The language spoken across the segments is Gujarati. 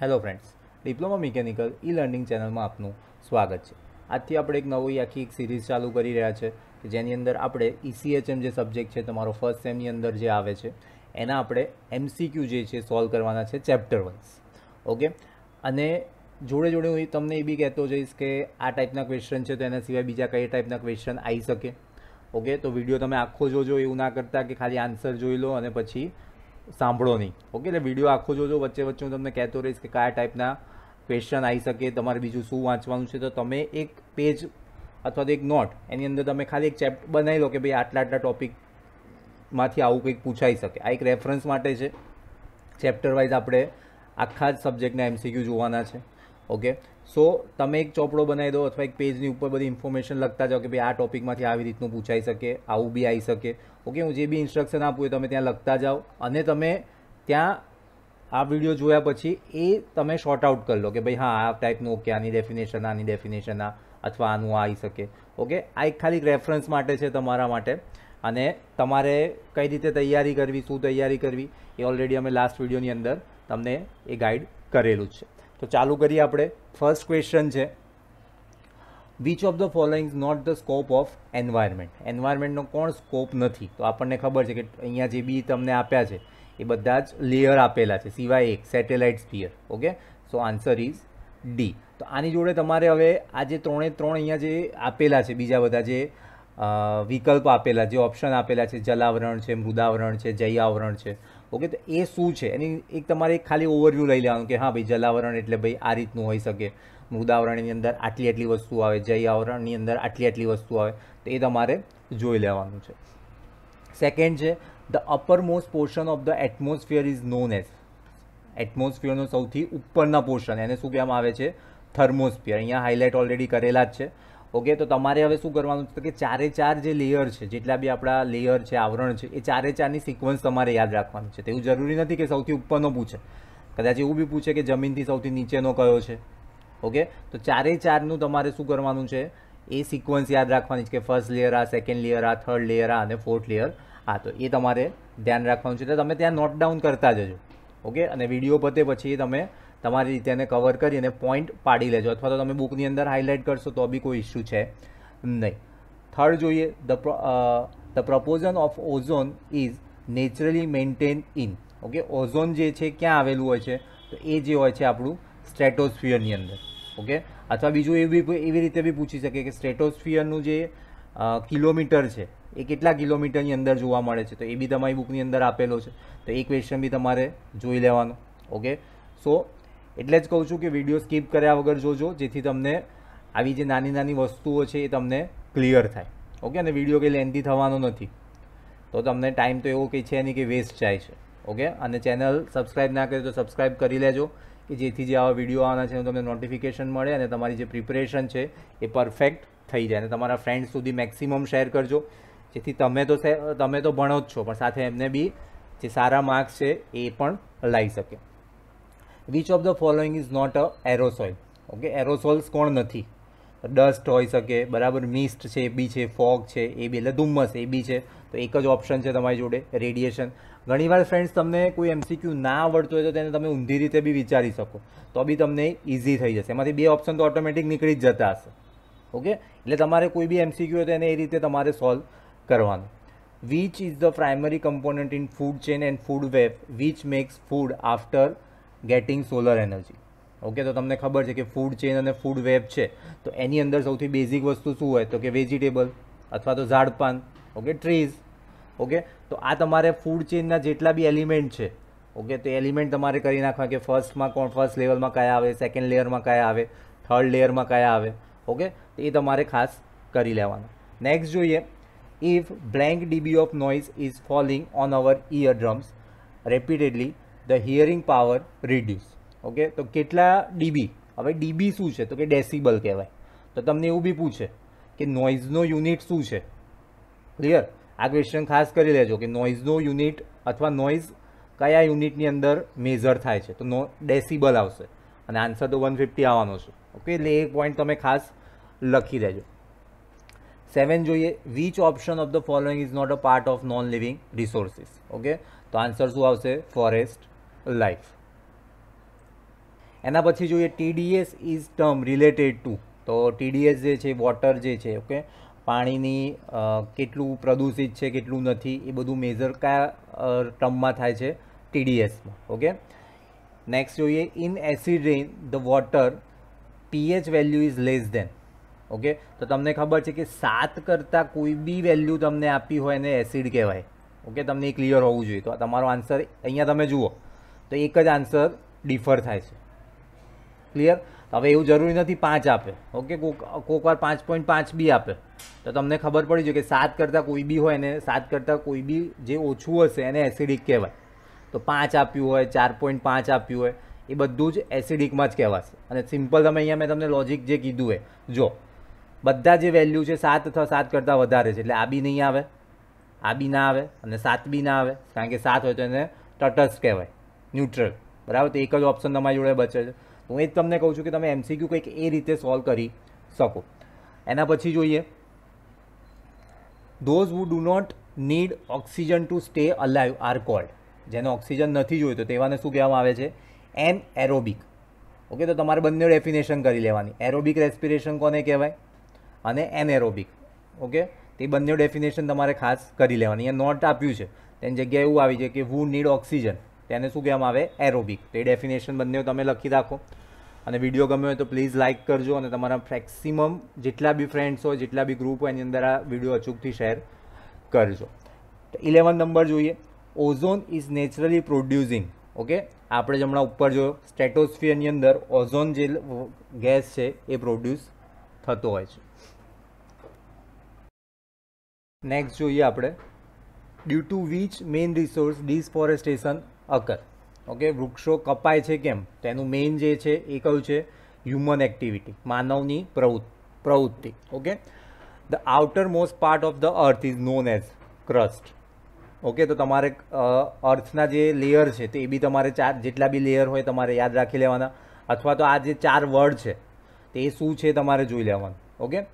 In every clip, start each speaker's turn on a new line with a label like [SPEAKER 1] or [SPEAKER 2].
[SPEAKER 1] hello friends diploma mechanical e learning ચેનલમાં આપનું સ્વાગત છે આજથી આપણે એક નવી આખી એક સિરીઝ ચાલુ કરી રહ્યા છે કે જેની અંદર આપણે ઈસીએચએમ જે સબ્જેક્ટ છે તમારો ફર્સ્ટ સેમની અંદર જે આવે છે એના આપણે એમસીક્યુ જે છે સોલ્વ કરવાના છે ચેપ્ટર વાઇઝ ઓકે અને જોડે જોડે હું તમને એ બી કહેતો જઈશ કે આ ટાઈપના ક્વેશ્ચન છે તો એના સિવાય બીજા કઈ ટાઈપના ક્વેશ્ચન આવી શકે ઓકે તો વિડીયો તમે આખો જોજો એવું ના કરતા કે ખાલી આન્સર જોઈ લો અને પછી સાંભળો નહીં ઓકે એટલે વિડીયો આખો જોજો વચ્ચે વચ્ચે હું તમને કહેતો રહીશ કે કયા ટાઈપના ક્વેશ્ચન આવી શકે તમારે બીજું શું વાંચવાનું છે તો તમે એક પેજ અથવા તો એક નોટ એની અંદર તમે ખાલી એક ચેપ્ટર બનાવી લો કે ભાઈ આટલા આટલા ટોપિકમાંથી આવું કંઈક પૂછાઈ શકે આ એક રેફરન્સ માટે છે ચેપ્ટર વાઇઝ આપણે આખા જ સબ્જેક્ટના એમસીક્યુ જોવાના છે ઓકે સો તમે એક ચોપડો બનાવી દો અથવા એક પેજની ઉપર બધી ઇન્ફોર્મેશન લખતા જાઓ કે ભાઈ આ ટોપિકમાંથી આવી રીતનું પૂછાઈ શકે આવું બી આવી શકે ઓકે હું જે બી ઇન્સ્ટ્રક્શન આપું એ તમે ત્યાં લખતા જાઓ અને તમે ત્યાં આ વિડીયો જોયા પછી એ તમે શોર્ટ આઉટ કરી લો કે ભાઈ હા આ ટાઈપનું ઓકે આની ડેફિનેશન આની ડેફિનેશન આ અથવા આનું આવી શકે ઓકે આ એક ખાલી રેફરન્સ માટે છે તમારા માટે અને તમારે કઈ રીતે તૈયારી કરવી શું તૈયારી કરવી એ ઓલરેડી અમે લાસ્ટ વિડીયોની અંદર તમને એ ગાઈડ કરેલું છે તો ચાલુ કરીએ આપણે ફર્સ્ટ ક્વેશ્ચન છે which of the following not the scope of environment એન્વાયરમેન્ટનો કોણ સ્કોપ નથી તો આપણને ખબર છે કે અહીંયા જે બી તમને આપ્યા છે એ બધા જ લેયર આપેલા છે સિવાય એક satellite sphere okay so answer is D તો આની જોડે તમારે હવે આ જે ત્રણે ત્રણ અહીંયા જે આપેલા છે બીજા બધા જે વિકલ્પ આપેલા જે ઓપ્શન આપેલા છે જલાવરણ છે મૃદાવરણ છે જૈયાવરણ છે ઓકે તો એ શું છે એની એક તમારે એક ખાલી ઓવરવ્યૂ લઈ લેવાનું કે હા ભાઈ જલાવરણ એટલે ભાઈ આ રીતનું હોઈ શકે મૃદાવરણની અંદર આટલી આટલી વસ્તુ આવે જય આવરણની અંદર આટલી આટલી વસ્તુ આવે તો એ તમારે જોઈ લેવાનું છે સેકન્ડ છે the uppermost portion of the atmosphere is known as એટમોસ્ફિયરનું સૌથી ઉપરના પોર્શન એને શું કહેવામાં આવે છે થર્મોસ્ફિયર અહીંયા હાઇલાઇટ ઓલરેડી કરેલા જ છે ઓકે તો તમારે હવે શું કરવાનું છે કે ચારે ચાર જે લેયર છે જેટલા બી આપણા લેયર છે આવરણ છે એ ચારે ચારની સિક્વન્સ તમારે યાદ રાખવાની છે તેવું જરૂરી નથી કે સૌથી ઉપરનો પૂછે કદાચ એવું બી પૂછે કે જમીનથી સૌથી નીચેનો કયો છે ઓકે તો ચારે ચારનું તમારે શું કરવાનું છે એ સિક્વન્સ યાદ રાખવાની છે કે ફર્સ્ટ લેયર આ સેકન્ડ લેયર આ થર્ડ લેયર આ અને ફોર્થ લેયર આ તો એ તમારે ધ્યાન રાખવાનું છે એટલે તમે ત્યાં નોટ ડાઉન કરતા જજો ઓકે અને વિડીયો પતે પછી તમે તમારી રીતે એને કવર કરી અને પોઈન્ટ પાડી લેજો અથવા તો તમે બુકની અંદર હાઇલાઇટ કરશો તો બી કોઈ ઇસ્યુ છે નહીં થર્ડ જોઈએ the the proportion of ozone is naturally maintain in okay ozone જે છે ક્યાં આવેલું હોય છે તો એ જે હોય છે આપણું સ્ટ્રેટોસ્ફિયરની અંદર ઓકે અથવા બીજું એવી એવી રીતે બી પૂછી શકે કે સ્ટ્રેટોસ્ફિયરનું જે કિલોમીટર છે એ કેટલા કિલોમીટરની અંદર જોવા મળે છે તો એ બી તમારી બુકની અંદર આપેલો છે તો એ ક્વેશ્ચન બી તમારે જોઈ લેવાનો ઓકે સો એટલે જ કહું છું કે વિડીયો સ્કીપ કર્યા વગર જોજો જેથી તમને આવી જે નાની નાની વસ્તુઓ છે એ તમને ક્લિયર થાય ઓકે અને વિડીયો કંઈ લેન્થી થવાનો નથી તો તમને ટાઈમ તો એવો કંઈ છે નહીં કે વેસ્ટ જાય છે ઓકે અને ચેનલ સબસ્ક્રાઈબ ના કરી તો સબસ્ક્રાઈબ કરી લેજો કે જેથી જે આવા વિડીયો આવવાના છે એનું તમને નોટિફિકેશન મળે અને તમારી જે પ્રિપરેશન છે એ પરફેક્ટ થઈ જાય અને તમારા ફ્રેન્ડ સુધી મેક્સિમમ શેર કરજો જેથી તમે તો તમે તો ભણો જ છો પણ સાથે એમને બી જે સારા માર્ક્સ છે એ પણ લાવી શકે which of the following is not a aerosol okay aerosols કોણ નથી ડસ્ટ હોઈ શકે બરાબર મિસ્ટ છે બી છે ફોગ છે એ બી એટલે ધુમ્મસ એ બી છે તો એક જ ઓપ્શન છે તમારી જોડે રેડિયેશન ઘણીવાર ફ્રેન્ડ્સ તમને કોઈ એમસીક્યુ ના આવડતો હોય તો તેને તમે ઊંધી રીતે બી વિચારી શકો તો બી તમને ઇઝી થઈ જશે એમાંથી બે ઓપ્શન તો ઓટોમેટિક નીકળી જ જતા હશે ઓકે એટલે તમારે કોઈ બી એમસીક્યુ હોય તો એને એ રીતે તમારે સોલ્વ કરવાનું which is the primary component in food chain and food web which makes food after getting solar energy okay તો તમને ખબર છે કે ફૂડ ચેઇન અને ફૂડ વેબ છે તો એની અંદર સૌથી બેઝિક વસ્તુ શું હોય તો કે વેજીટેબલ અથવા તો ઝાડપાન ઓકે ટ્રીઝ ઓકે તો આ તમારે ફૂડ ચેઇનના જેટલા બી એલિમેન્ટ છે ઓકે તો એલિમેન્ટ તમારે કરી નાખવા કે ફર્સ્ટમાં કોણ ફર્સ્ટ લેવલમાં કયા આવે સેકન્ડ લેયરમાં કયા આવે થર્ડ લેયરમાં કયા આવે ઓકે તો એ તમારે ખાસ કરી લેવાનું નેક્સ્ટ જોઈએ if blank DB of noise is falling on our ear drums repeatedly the hearing power reduce okay તો કેટલા ડીબી હવે ડીબી શું છે તો કે ડેસિબલ કહેવાય તો તમને એવું બી પૂછે કે નોઇઝનો યુનિટ શું છે ક્લિયર આ ક્વેશ્ચન ખાસ કરી લેજો કે નોઇઝનો યુનિટ અથવા નોઇઝ કયા યુનિટની અંદર મેઝર થાય છે તો નો ડેસિબલ આવશે અને આન્સર તો વન ફિફ્ટી આવવાનો છે ઓકે એટલે એ પોઈન્ટ તમે ખાસ લખી દેજો સેવન જોઈએ which option of the following is not a part of non living resources okay તો આન્સર શું આવશે ફોરેસ્ટ લાઈફ એના પછી જોઈએ TDS is term related to તો ટીડીએસ જે છે વોટર જે છે ઓકે પાણીની કેટલું પ્રદૂષિત છે કેટલું નથી એ બધું મેજર કયા ટર્મમાં થાય છે ટીડીએસમાં ઓકે નેક્સ્ટ જોઈએ in acid rain the water pH value is less than okay તો તમને ખબર છે કે સાત કરતાં કોઈ બી વેલ્યુ તમને આપી હોય એને એસિડ કહેવાય ઓકે તમને ક્લિયર હોવું જોઈએ તો તમારો આન્સર અહીંયા તમે જુઓ તો એક જ આન્સર ડિફર થાય છે ક્લિયર હવે એવું જરૂરી નથી પાંચ આપે ઓકે કોક કોકવાર પાંચ પોઈન્ટ પાંચ બી આપે તો તમને ખબર પડી જોઈએ કે સાત કરતાં કોઈ બી હોય ને સાત કરતાં કોઈ બી જે ઓછું હશે એને એસિડિક કહેવાય તો પાંચ આપ્યું હોય ચાર પોઈન્ટ પાંચ આપ્યું હોય એ બધું જ એસિડિકમાં જ કહેવાશે અને સિમ્પલ તમે અહીંયા મેં તમને લોજિક જે કીધું એ જો બધા જે વેલ્યુ છે સાત અથવા સાત કરતાં વધારે છે એટલે આ બી નહીં આવે આ બી ના આવે અને સાત બી ના આવે કારણ કે સાત હોય તો એને તટસ્થ કહેવાય ન્યુટ્રલ બરાબર તો એક જ ઓપ્શન તમારી જોડે બચે છે હું એ જ તમને કહું છું કે તમે એમસીક્યુ કંઈક એ રીતે સોલ્વ કરી શકો એના પછી જોઈએ those who do not need oxygen to stay alive are cold જેને ઓક્સિજન નથી જોઈતો તેવાને શું કહેવામાં આવે છે એન એરોબિક ઓકે તો તમારે બંને ડેફિનેશન કરી લેવાની એરોબિક રેસ્પિરેશન કોને કહેવાય અને એન એરોબિક ઓકે તે બંને ડેફિનેશન તમારે ખાસ કરી લેવાની અહીંયા નોટ આપ્યું છે તેની જગ્યાએ એવું આવી છે કે હુ નીડ ઓક્સિજન તેને શું કહેવામાં આવે એરોબિક તે ડેફિનેશન બંને તમે લખી રાખો અને વિડીયો ગમ્યો હોય તો પ્લીઝ લાઇક કરજો અને તમારા મેક્સિમમ જેટલા બી ફ્રેન્ડ્સ હોય જેટલા બી ગ્રુપ હોય એની અંદર આ વિડીયો અચૂકથી શેર કરજો ઇલેવન નંબર જોઈએ ozone is naturally producing okay આપણે જ હમણાં ઉપર જોયો સ્ટેટોસ્ફિયરની અંદર ઓઝોન જે ગેસ છે એ પ્રોડ્યુસ થતો હોય છે નેક્સ્ટ જોઈએ આપણે due to which main resource deforestation occur okay વૃક્ષો કપાય છે કેમ તેનું મેઇન જે છે એ કયું છે હ્યુમન એક્ટિવિટી માનવની પ્રવૃત્તિ okay the outer most part of the earth is known as crust okay તો તમારે અર્થના જે લેયર છે તે બી તમારે ચાર જેટલા બી લેયર હોય તમારે યાદ રાખી લેવાના અથવા તો આ જે ચાર વર્ડ છે તે શું છે તમારે જોઈ લેવાનું ઓકે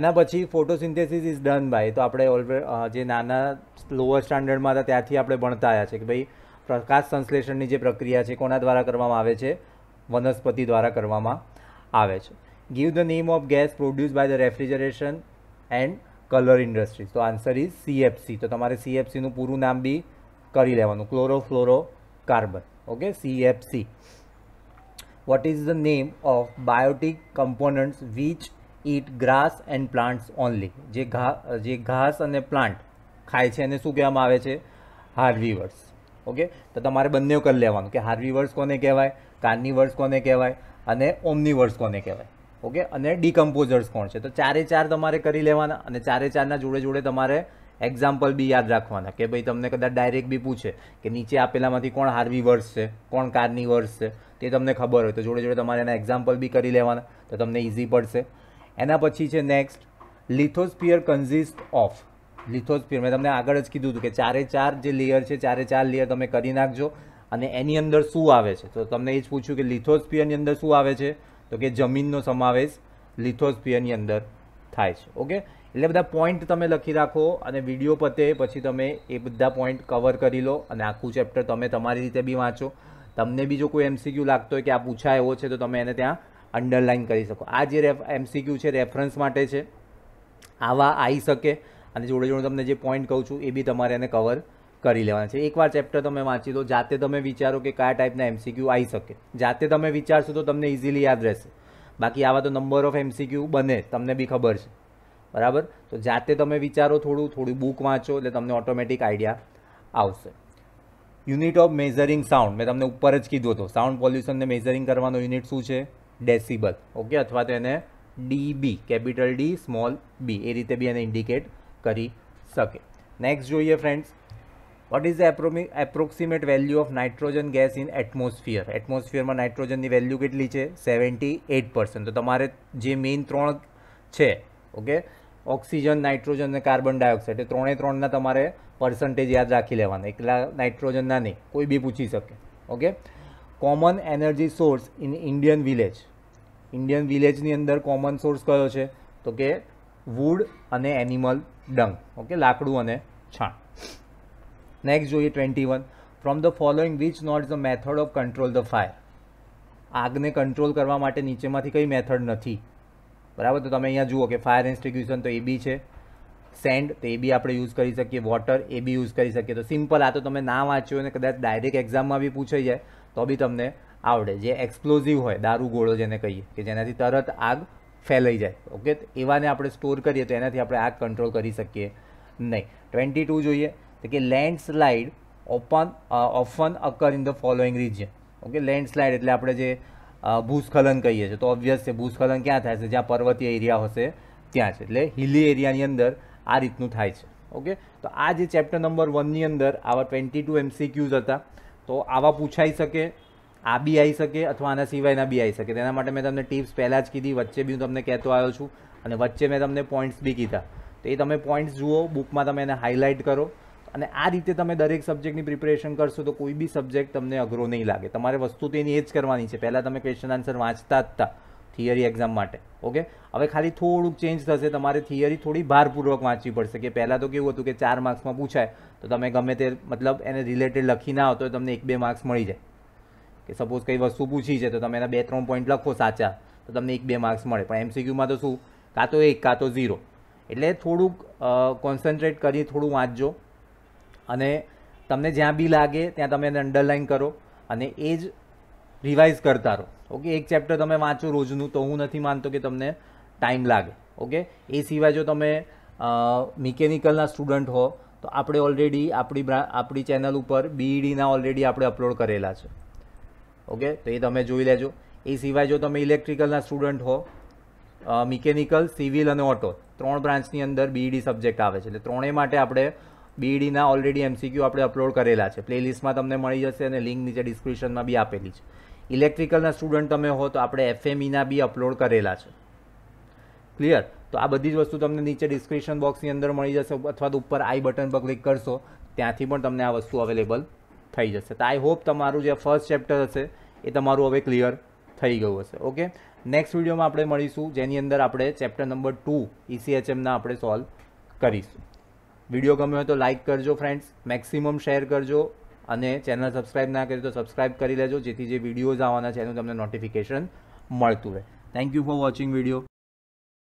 [SPEAKER 1] એના પછી ફોટોસિન્થેસિસ ઇઝ ડન બાય તો આપણે ઓલરેડી જે નાના લોઅર સ્ટાન્ડર્ડમાં હતા ત્યાંથી આપણે ભણતા આવ્યા છે કે ભાઈ પ્રકાશ સંશ્લેષણની જે પ્રક્રિયા છે કોના દ્વારા કરવામાં આવે છે વનસ્પતિ દ્વારા કરવામાં આવે છે give the name of gas produce by the refrigeration and colour industries તો આન્સર ઇઝ સીએફસી તો તમારે સીએફસીનું પૂરું નામ બી કરી લેવાનું chlorofluorocarbon okay CFC what is the name of biotic components which eat grass and plants only જે ઘા જે ઘાસ અને પ્લાન્ટ ખાય છે એને શું કહેવામાં આવે છે હાર્વીવર્સ ઓકે તો તમારે બંને કરી લેવાનું કે હાર્વીવર્સ કોને કહેવાય કાર્નિવર્સ કોને કહેવાય અને ઓમનીવર્સ કોને કહેવાય ઓકે અને ડિકમ્પોઝર્સ કોણ છે તો ચારે ચાર તમારે કરી લેવાના અને ચારે ચારના જોડે જોડે તમારે એક્ઝામ્પલ બી યાદ રાખવાના કે ભાઈ તમને કદાચ ડાયરેક્ટ બી પૂછે કે નીચે આપેલામાંથી કોણ હાર્વીવર્સ છે કોણ કાર્નિવર્સ છે તે તમને ખબર હોય તો જોડે જોડે તમારે એના એક્ઝામ્પલ બી કરી લેવાના તો તમને ઇઝી પડશે એના પછી છે નેક્સ્ટ લિથોસ્પિયર કન્ઝિસ્ટ ઓફ લીથો મેં તમને આગળ જ કીધું હતું કે ચારે ચાર જે લેયર છે ચારે ચાર લેયર તમે કરી નાખજો અને એની અંદર શું આવે છે તો તમને એ જ પૂછ્યું કે લિથોસ્પિયરની અંદર શું આવે છે તો કે જમીનનો સમાવેશ લિથોસ્પિયરની અંદર થાય છે ઓકે એટલે બધા પોઈન્ટ તમે લખી રાખો અને વિડીયો પતે પછી તમે એ બધા પોઈન્ટ કવર કરી લો અને આખું ચેપ્ટર તમે તમારી રીતે બી વાંચો તમને બી જો કોઈ એમસીક્યુ લાગતો હોય કે આ પૂછા એવો છે તો તમે એને ત્યાં અંડરલાઇન કરી શકો આ જે રેફ એમસીક્યુ છે રેફરન્સ માટે છે આવા આવી શકે અને જોડે જોડે તમને જે પોઈન્ટ કહું છું એ બી તમારે એને કવર કરી લેવાના છે એકવાર ચેપ્ટર તમે વાંચી દો જાતે તમે વિચારો કે કયા ટાઈપના એમસીક્યુ આવી શકે જાતે તમે વિચારશો તો તમને ઇઝીલી યાદ રહેશે બાકી આવા તો નંબર ઓફ એમસીક્યુ બને તમને બી ખબર છે બરાબર તો જાતે તમે વિચારો થોડું થોડું બુક વાંચો એટલે તમને ઓટોમેટિક આઈડિયા આવશે યુનિટ ઓફ મેઝરિંગ સાઉન્ડ મેં તમને ઉપર જ કીધું હતું સાઉન્ડ પોલ્યુશનને મેઝરિંગ કરવાનો યુનિટ શું છે ડેસિબલ ઓકે અથવા તો એને DB capital D small B એ રીતે બી એને ઇન્ડિકેટ કરી શકે નેક્સ્ટ જોઈએ friends what is the approximate value of nitrogen gas in atmosphere એટમોસ્ફિયરમાં નાઇટ્રોજનની વેલ્યુ કેટલી છે સેવન્ટી એટ પર્સન્ટ તો તમારે જે મેઇન ત્રણ છે ઓકે ઓક્સિજન નાઇટ્રોજન અને કાર્બન ડાયોક્સાઇડ એ ત્રણે ત્રણના તમારે પર્સન્ટેજ યાદ રાખી લેવાના એકલા નાઇટ્રોજનના નહીં કોઈ બી પૂછી શકે okay common energy source in Indian village Indian વિલેજની અંદર કોમન સોર્સ કયો છે તો કે વુડ અને એનિમલ ડંગ ઓકે લાકડું અને છાણ નેક્સ્ટ જોઈએ twenty one from the following which not the method of control the fire આગને કંટ્રોલ કરવા માટે નીચેમાંથી કઈ મેથડ નથી બરાબર તો તમે અહીંયા જુઓ કે ફાયર ઇન્સ્ટિટ્યુશન તો એ બી છે સેન્ડ તો એ બી આપણે યુઝ કરી શકીએ વોટર એ બી યુઝ કરી શકીએ તો સિમ્પલ આ તો તમે ના વાંચ્યો અને કદાચ ડાયરેક્ટ એક્ઝામમાં બી પૂછાઈ જાય તો બી તમને આવડે જે એક્સપ્લોઝિવ હોય દારૂ ગોળો જેને કહીએ કે જેનાથી તરત આગ ફેલાઈ જાય ઓકે એવાને આપણે સ્ટોર કરીએ તો એનાથી આપણે આગ કંટ્રોલ કરી શકીએ નહીં ટ્વેન્ટી ટુ જોઈએ તો કે landslide open often occur in the following region okay landslide એટલે આપણે જે ભૂસ્ખલન કહીએ છીએ તો ઓબ્વિયસ છે ભૂસ્ખલન ક્યાં થાય છે જ્યાં પર્વતીય એરિયા હશે ત્યાં છે એટલે હિલી એરિયાની અંદર આ રીતનું થાય છે ઓકે તો આ જે ચેપ્ટર નંબર વનની અંદર આવા ટ્વેન્ટી ટુ એમસીક્યુઝ હતા તો આવા પૂછાઈ શકે આ બી આવી શકે અથવા આના સિવાયના બી આવી શકે તેના માટે મેં તમને ટિપ્સ પહેલાં જ કીધી વચ્ચે બી હું તમને કહેતો આવ્યો છું અને વચ્ચે મેં તમને પોઈન્ટ્સ બી કીધા તો એ તમે પોઈન્ટ્સ જુઓ બુકમાં તમે એને હાઇલાઇટ કરો અને આ રીતે તમે દરેક સબ્જેક્ટની પ્રિપેરેશન કરશો તો કોઈ બી સબ્જેક્ટ તમને અઘરો નહીં લાગે તમારે વસ્તુ તો એની એ જ કરવાની છે પહેલાં તમે ક્વેશ્ચન આન્સર વાંચતા જ હતા થિયરી એક્ઝામ માટે ઓકે હવે ખાલી થોડુંક ચેન્જ થશે તમારે થિયરી થોડી ભારપૂર્વક વાંચવી પડશે કે પહેલાં તો કેવું હતું કે ચાર માર્ક્સમાં પૂછાય તો તમે ગમે તે મતલબ એને રિલેટેડ લખી ના આવતો તમને એક બે માર્ક્સ મળી જાય કે સપોઝ કંઈ વસ્તુ પૂછી છે તો તમે એના બે ત્રણ પોઈન્ટ લખો સાચા તો તમને એક બે માર્ક્સ મળે પણ એમસીક્યુમાં તો શું કાં તો એક કાં તો ઝીરો એટલે થોડુંક કોન્સન્ટ્રેટ કરી થોડું વાંચજો અને તમને જ્યાં બી લાગે ત્યાં તમે એને અંડરલાઇન કરો અને એ જ રિવાઇઝ કરતા રહો ઓકે એક ચેપ્ટર તમે વાંચો રોજનું તો હું નથી માનતો કે તમને ટાઈમ લાગે ઓકે એ સિવાય જો તમે મિકેનિકલના સ્ટુડન્ટ હો તો આપણે ઓલરેડી આપણી આપણી ચેનલ ઉપર બીઈડીના e ઓલરેડી આપણે અપલોડ કરેલા છે ઓકે તો એ તમે જોઈ લેજો એ સિવાય જો તમે ઇલેક્ટ્રિકલના સ્ટુડન્ટ હો મિકેનિકલ સિવિલ અને ઓટો ત્રણ બ્રાન્ચની અંદર બીઈડી e સબ્જેક્ટ આવે છે એટલે ત્રણેય માટે આપણે બીઈડીના ઓલરેડી એમસીક્યુ આપણે અપલોડ કરેલા છે પ્લેલિસ્ટમાં તમને મળી જશે અને લિંક નીચે ડિસ્ક્રિપ્શનમાં બી આપેલી છે ઇલેક્ટ્રિકલના સ્ટુડન્ટ તમે હો તો આપણે એફએમઈના e બી અપલોડ કરેલા છે ક્લિયર તો આ બધી જ વસ્તુ તમને નીચે ડિસ્ક્રિપ્શન બોક્સની અંદર મળી જશે અથવા તો ઉપર આઈ બટન પર ક્લિક કરશો ત્યાંથી પણ તમને આ વસ્તુ અવેલેબલ થઈ જશે તો આઈ હોપ તમારું જે ફર્સ્ટ ચેપ્ટર હશે એ તમારું હવે ક્લિયર થઈ ગયું હશે ઓકે નેક્સ્ટ વિડીયોમાં આપણે મળીશું જેની અંદર આપણે ચેપ્ટર નંબર ટુ ઇસીએચએમના આપણે સોલ્વ કરીશું વિડીયો ગમ્યો હોય તો લાઇક કરજો ફ્રેન્ડ્સ મેક્સિમમ શેર કરજો અને ચેનલ સબસ્ક્રાઇબ ના કરી તો સબસ્ક્રાઇબ કરી લેજો જેથી જે વિડીયોઝ આવવાના છે એનું તમને નોટિફિકેશન મળતું રહે thank you for watching video